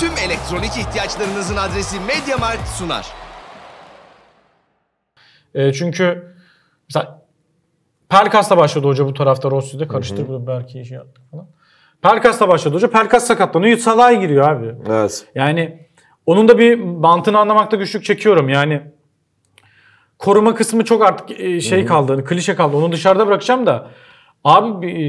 tüm elektronik ihtiyaçlarınızın adresi MediaMarkt sunar. E, çünkü mesela Pelkas'la başladı hoca bu tarafta Rossi'de. Karıştır bunu belki şey yaptı falan. Pelkas'la başladı hoca. Pelkas sakatlanıyor. Salah'a giriyor abi. Evet. Yani onun da bir mantığını anlamakta güçlük çekiyorum. Yani koruma kısmı çok artık e, şey kaldı. Hani klişe kaldı. Onu dışarıda bırakacağım da abi e,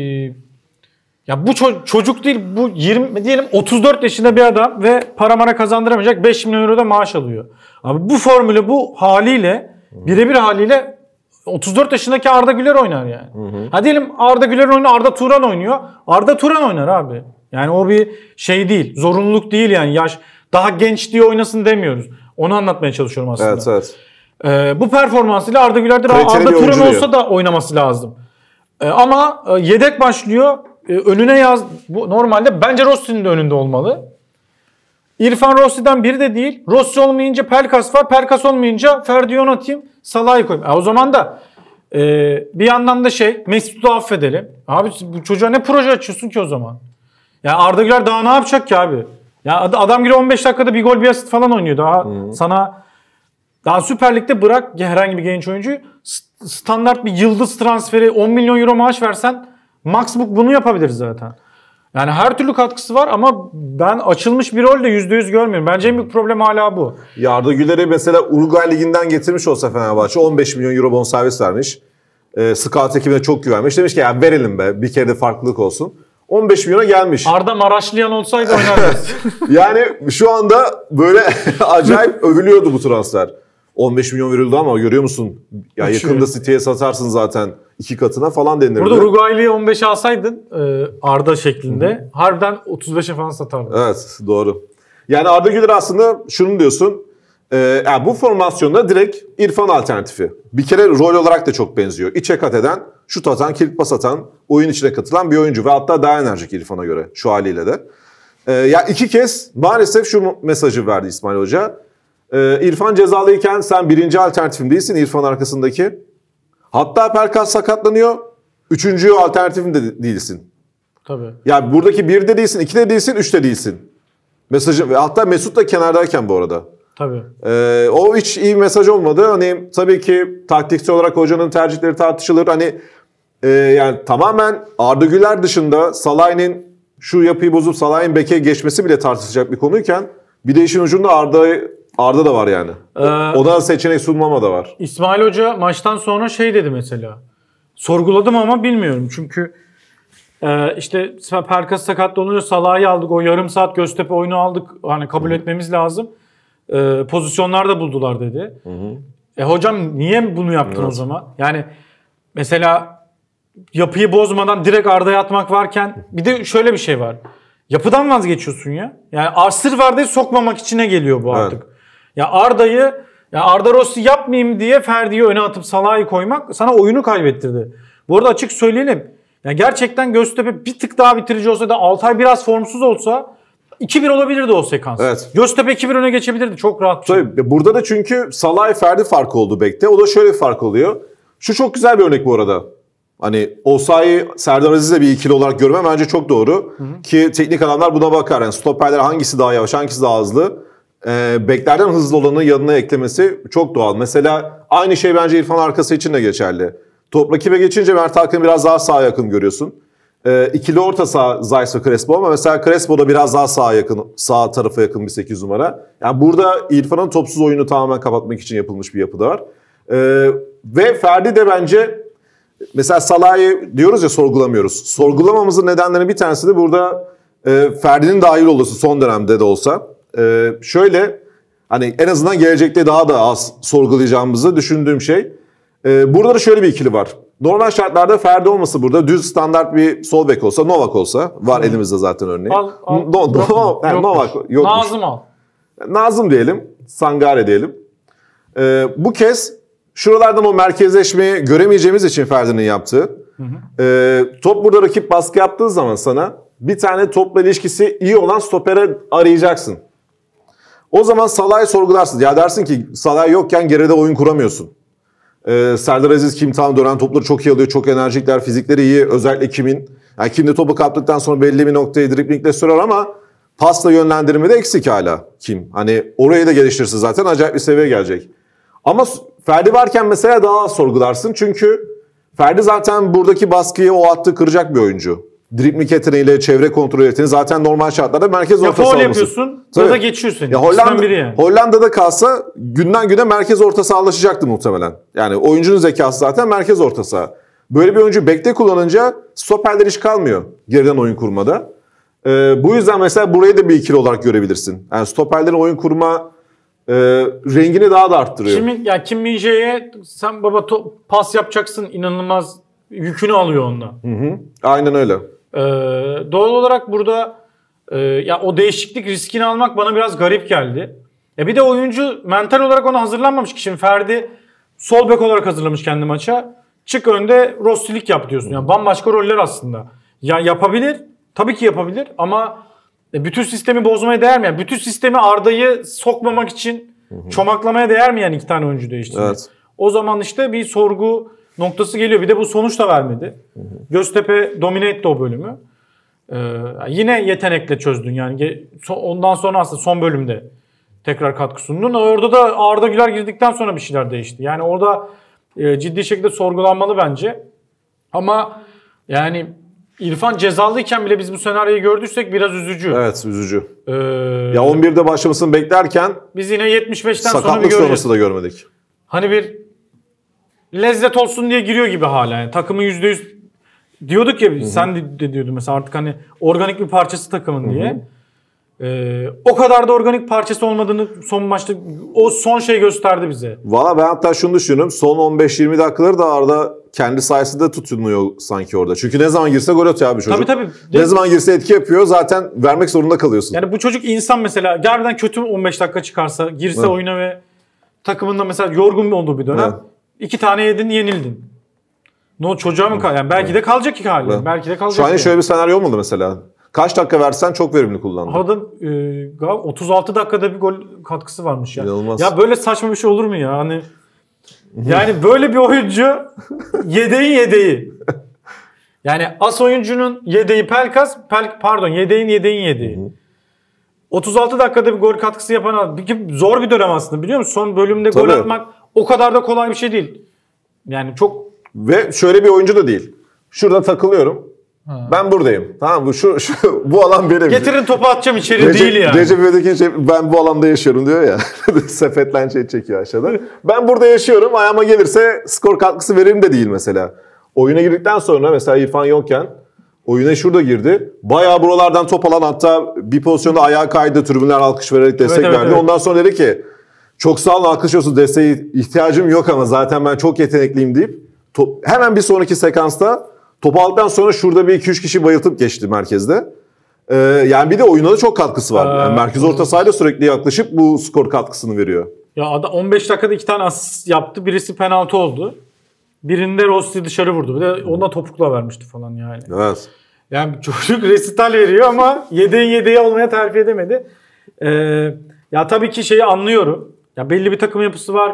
ya bu ço- çocuk değil bu 20 diyelim 34 yaşında bir adam ve para mara kazandıramayacak 5 milyon euro da maaş alıyor. Abi bu formülü bu haliyle birebir haliyle 34 yaşındaki Arda Güler oynar yani. hadi diyelim Arda Güler oynuyor, Arda Turan oynuyor. Arda Turan oynar abi. Yani o bir şey değil, zorunluluk değil yani yaş. Daha genç diye oynasın demiyoruz. Onu anlatmaya çalışıyorum aslında. Evet, evet. Ee, bu performansıyla Arda Güler Arda Turan olsa da oynaması lazım. Ee, ama e, yedek başlıyor. Ee, önüne yaz bu normalde bence Rossi'nin de önünde olmalı. İrfan Rossi'den biri de değil. Rossi olmayınca Pelkas var. Pelkas olmayınca Ferdiyon atayım. Salah'ı koyayım. E, o zaman da e, bir yandan da şey Mesut'u affedelim. Abi bu çocuğa ne proje açıyorsun ki o zaman? Ya yani Arda Güler daha ne yapacak ki abi? Ya adam gibi 15 dakikada bir gol bir asit falan oynuyor. Daha hmm. sana daha Süper Lig'de bırak herhangi bir genç oyuncuyu standart bir yıldız transferi 10 milyon euro maaş versen Maxbook bunu yapabilir zaten. Yani her türlü katkısı var ama ben açılmış bir rolde yüzde yüz görmüyorum. Bence en büyük problem hala bu. Ya Güler'i mesela Uruguay Ligi'nden getirmiş olsa Fenerbahçe 15 milyon euro bonservis vermiş. E, scout ekibine çok güvenmiş. Demiş ki ya verelim be bir kere de farklılık olsun. 15 milyona gelmiş. Arda Maraşlıyan olsaydı oynarız. yani şu anda böyle acayip övülüyordu bu transfer. 15 milyon verildi ama görüyor musun? Ya yakında City'ye satarsın zaten iki katına falan denirdi. Burada Uruguaylı'yı 15'e alsaydın e, Arda şeklinde Hı-hı. harbiden 35'e falan satardın. Evet doğru. Yani Arda Güler aslında şunu diyorsun. E, yani bu formasyonda direkt İrfan alternatifi. Bir kere rol olarak da çok benziyor. İçe kat eden, şut atan, kilit pas atan, oyun içine katılan bir oyuncu. Ve hatta daha enerjik İrfan'a göre şu haliyle de. E, ya iki kez maalesef şu mesajı verdi İsmail Hoca. E, İrfan cezalıyken sen birinci alternatifim değilsin İrfan arkasındaki. Hatta Pelkas sakatlanıyor. Üçüncü alternatifinde de değilsin. Tabii. Yani buradaki bir de değilsin, iki de değilsin, üç de değilsin. Mesajı, hatta Mesut da kenardayken bu arada. Tabii. Ee, o hiç iyi bir mesaj olmadı. Hani tabii ki taktiksel olarak hocanın tercihleri tartışılır. Hani e, yani tamamen Arda Güler dışında Salah'ın şu yapıyı bozup Salah'ın beke geçmesi bile tartışacak bir konuyken bir de işin ucunda Arda Arda da var yani. Ee, o da seçenek sunmama da var. İsmail Hoca maçtan sonra şey dedi mesela. Sorguladım ama bilmiyorum çünkü e, işte Perkas sakatlanıyor Salah'ı aldık o yarım saat Göztepe oyunu aldık hani kabul Hı. etmemiz lazım. E, pozisyonlar da buldular dedi. Hı -hı. E hocam niye bunu yaptın evet. o zaman? Yani mesela yapıyı bozmadan direkt Arda yatmak varken bir de şöyle bir şey var. Yapıdan vazgeçiyorsun ya. Yani arsır var diye sokmamak içine geliyor bu artık. Evet. Ya Arda'yı ya Arda Rossi yapmayayım diye Ferdi'yi öne atıp Salah'ı koymak sana oyunu kaybettirdi. Bu arada açık söyleyelim. Ya gerçekten Göztepe bir tık daha bitirici olsa da Altay biraz formsuz olsa 2-1 olabilirdi o sekans. Evet. Göztepe 2-1 öne geçebilirdi çok rahat. Şey. Tabii burada da çünkü Salah Ferdi farkı oldu bekte. O da şöyle bir fark oluyor. Şu çok güzel bir örnek bu arada. Hani Osayi Serdar Aziz'le bir ikili olarak görmem bence çok doğru. Hı hı. Ki teknik adamlar buna bakar. Yani stoperler hangisi daha yavaş, hangisi daha hızlı e, beklerden hızlı olanı yanına eklemesi çok doğal. Mesela aynı şey bence İrfan arkası için de geçerli. Top rakibe geçince Mert Hakan'ı biraz daha sağa yakın görüyorsun. E, ikili orta sağ Zayt ve Crespo ama mesela Crespo da biraz daha sağa yakın, sağ tarafa yakın bir 8 numara. Yani burada İrfan'ın topsuz oyunu tamamen kapatmak için yapılmış bir yapıda var. E, ve Ferdi de bence mesela Salah'ı diyoruz ya sorgulamıyoruz. Sorgulamamızın nedenlerinin bir tanesi de burada e, Ferdi'nin dahil olması son dönemde de olsa. Ee, şöyle hani en azından gelecekte daha da az sorgulayacağımızı düşündüğüm şey. Ee, burada da şöyle bir ikili var. Normal şartlarda Ferdi olması burada düz standart bir sol bek olsa Novak olsa var hmm. elimizde zaten örneği. Al, al, no, no, no, yani Novak yok. Nazım al. Nazım diyelim, Sangare diyelim. Ee, bu kez şuralardan o merkezleşmeyi göremeyeceğimiz için Ferdi'nin yaptığı. Hı hı. Ee, top burada rakip baskı yaptığı zaman sana bir tane topla ilişkisi iyi olan stopere arayacaksın. O zaman Salah'ı sorgularsın. Ya dersin ki Salah yokken geride oyun kuramıyorsun. Ee, Serdar Aziz Kim tam dönen topları çok iyi alıyor. Çok enerjikler, fizikleri iyi. Özellikle Kim'in. Yani Kim de topu kaptıktan sonra belli bir noktaya driplingle sürer ama pasla yönlendirmede eksik hala Kim. Hani orayı da geliştirse zaten acayip bir seviye gelecek. Ama Ferdi varken mesela daha az sorgularsın. Çünkü Ferdi zaten buradaki baskıyı o attı kıracak bir oyuncu dribling yeteneğiyle, çevre kontrol yeteneği zaten normal şartlarda merkez ya ortası olması. Ya yapıyorsun Tabii. ya da geçiyorsun. Ya Hollanda, biri yani. Hollanda'da kalsa günden güne merkez orta sahalaşacaktı muhtemelen. Yani oyuncunun zekası zaten merkez orta saha. Böyle bir oyuncu bekte kullanınca stoperler hiç kalmıyor geriden oyun kurmada. Ee, bu yüzden mesela burayı da bir ikili olarak görebilirsin. Yani stoperlerin oyun kurma e, rengini daha da arttırıyor. Kim, yani Kim Minje'ye sen baba top, pas yapacaksın inanılmaz yükünü alıyor onda. Hı hı. Aynen öyle. Ee, doğal olarak burada e, ya o değişiklik riskini almak bana biraz garip geldi. E bir de oyuncu mental olarak ona hazırlanmamış ki şimdi Ferdi sol bek olarak hazırlamış kendi maça. Çık önde rostilik yap diyorsun. Yani bambaşka roller aslında. Ya yapabilir. Tabii ki yapabilir ama e, bütün sistemi bozmaya değer mi? Yani bütün sistemi Arda'yı sokmamak için Çomaklamaya değer mi yani iki tane oyuncu değiştirmek? Evet. O zaman işte bir sorgu noktası geliyor. Bir de bu sonuç da vermedi. Hı hı. Göztepe domine etti o bölümü. Ee, yine yetenekle çözdün yani. Ondan sonra aslında son bölümde tekrar katkı sundun. Orada da Arda Güler girdikten sonra bir şeyler değişti. Yani orada e, ciddi şekilde sorgulanmalı bence. Ama yani İrfan cezalıyken bile biz bu senaryoyu gördüysek biraz üzücü. Evet üzücü. Ee, ya 11'de başlamasını beklerken biz yine 75'ten sonra bir göreceğiz. Sakatlık sonrası da görmedik. Hani bir lezzet olsun diye giriyor gibi hala. Yani takımı yüz diyorduk ya Hı-hı. sen de, de diyordun mesela artık hani organik bir parçası takımın Hı-hı. diye. Ee, o kadar da organik parçası olmadığını son maçta o son şey gösterdi bize. Valla ben hatta şunu düşünüyorum. Son 15-20 dakikaları da Arda kendi sayesinde tutunuyor sanki orada. Çünkü ne zaman girse gol atıyor abi çocuk. Tabii tabii. Ne zaman girse etki yapıyor zaten vermek zorunda kalıyorsun. Yani bu çocuk insan mesela gerçekten kötü 15 dakika çıkarsa girse evet. oyuna ve takımında mesela yorgun olduğu bir dönem. Evet. İki tane yedin yenildin. No çocuğa mı kal? Yani belki de kalacak ki hali. Evet. Belki de kalacak. Şu an şöyle bir senaryo olmadı mesela. Kaç dakika versen çok verimli kullandı. Harden e, 36 dakikada bir gol katkısı varmış ya. İnanılmaz. Ya böyle saçma bir şey olur mu ya? Hani yani böyle bir oyuncu yedeğin yedeği. Yani as oyuncunun yedeği Pelkas, pel, pardon yedeğin yedeğin yedeği. Hı 36 dakikada bir gol katkısı yapan zor bir dönem aslında biliyor musun? Son bölümde Tabii. gol atmak o kadar da kolay bir şey değil. Yani çok... Ve şöyle bir oyuncu da değil. Şurada takılıyorum. Ha. Ben buradayım. Tamam bu Şu, şu bu alan benim. Getirin topu atacağım içeri Recep, değil yani. Recep İvedik'in şey ben bu alanda yaşıyorum diyor ya. Sepetlen şey çekiyor aşağıda. ben burada yaşıyorum. Ayağıma gelirse skor katkısı veririm de değil mesela. Oyuna girdikten sonra mesela İrfan yokken oyuna şurada girdi. Bayağı buralardan top alan hatta bir pozisyonda ayağa kaydı. Tribünler alkış vererek destek evet, evet, verdi. Evet. Ondan sonra dedi ki çok sağ olun alkışlıyorsunuz desteğe ihtiyacım yok ama zaten ben çok yetenekliyim deyip top, hemen bir sonraki sekansta topu aldıktan sonra şurada bir iki üç kişi bayıltıp geçti merkezde. Ee, yani bir de oyuna da çok katkısı var. Ee, yani merkez orta sahada sürekli yaklaşıp bu skor katkısını veriyor. Ya adam 15 dakikada iki tane asist yaptı. Birisi penaltı oldu. Birinde Rossi dışarı vurdu. Bir de ona topukla vermişti falan yani. Evet. Yani çocuk resital veriyor ama yedeği yedeği olmaya terfi edemedi. Ee, ya tabii ki şeyi anlıyorum. Ya belli bir takım yapısı var.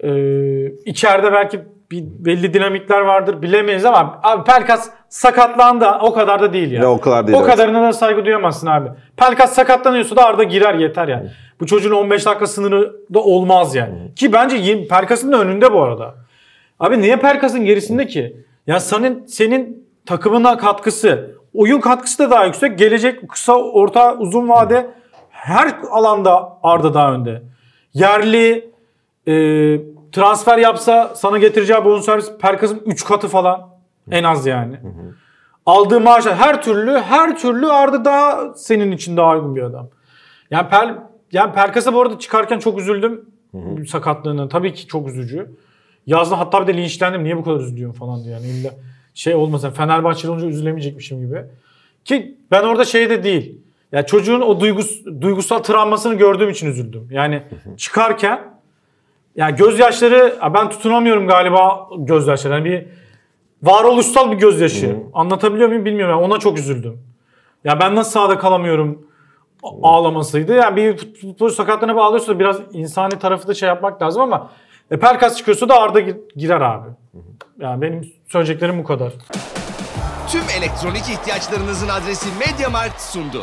Ee, içeride belki bir belli dinamikler vardır bilemeyiz ama abi Pelkas sakatlandı o kadar da değil yani. Ya o kadar değil. O kadarına da saygı duyamazsın abi. Pelkas sakatlanıyorsa da Arda girer yeter yani. Bu çocuğun 15 dakika sınırı da olmaz yani. Ki bence Pelkas'ın da önünde bu arada. Abi niye Pelkas'ın gerisinde ki? Ya senin senin takımına katkısı, oyun katkısı da daha yüksek. Gelecek kısa, orta, uzun vade her alanda Arda daha önde yerli e, transfer yapsa sana getireceği bonservis perkazın 3 katı falan en az yani. Aldığı maaşlar her türlü her türlü Arda daha senin için daha uygun bir adam. Yani per, yani Perkas'a bu arada çıkarken çok üzüldüm hı Tabii ki çok üzücü. Yazda hatta bir de linçlendim. Niye bu kadar üzülüyorum falan diye. Yani illa şey olmasa Fenerbahçeli olunca üzülemeyecekmişim gibi. Ki ben orada şey de değil. Ya çocuğun o duygus, duygusal travmasını gördüğüm için üzüldüm. Yani çıkarken ya gözyaşları ya ben tutunamıyorum galiba gözyaşları. Yani bir varoluşsal bir gözyaşı. Hmm. Anlatabiliyor muyum bilmiyorum. Yani ona çok üzüldüm. Ya ben nasıl sahada kalamıyorum ağlamasıydı. Yani bir futbolcu sakatlığına bağlıyorsa biraz insani tarafı da şey yapmak lazım ama e, Pelkas çıkıyorsa da Arda girer abi. Yani benim söyleyeceklerim bu kadar. Tüm elektronik ihtiyaçlarınızın adresi MediaMarkt sundu.